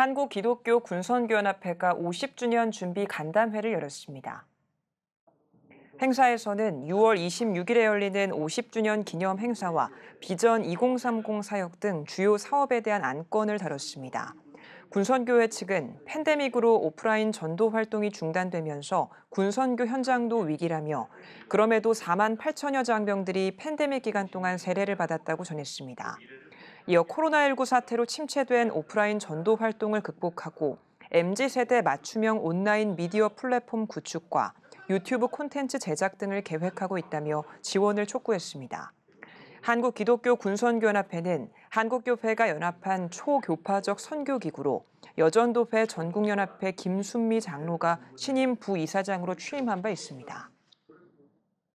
한국 기독교 군선교연합회가 50주년 준비 간담회를 열었습니다. 행사에서는 6월 26일에 열리는 50주년 기념 행사와 비전 2030 사역 등 주요 사업에 대한 안건을 다뤘습니다. 군선교회 측은 팬데믹으로 오프라인 전도 활동이 중단되면서 군선교 현장도 위기라며 그럼에도 4만 8천여 장병들이 팬데믹 기간 동안 세례를 받았다고 전했습니다. 이어 코로나19 사태로 침체된 오프라인 전도 활동을 극복하고 MZ세대 맞춤형 온라인 미디어 플랫폼 구축과 유튜브 콘텐츠 제작 등을 계획하고 있다며 지원을 촉구했습니다. 한국기독교 군선교연합회는 한국교회가 연합한 초교파적 선교기구로 여전도회 전국연합회 김순미 장로가 신임 부이사장으로 취임한 바 있습니다.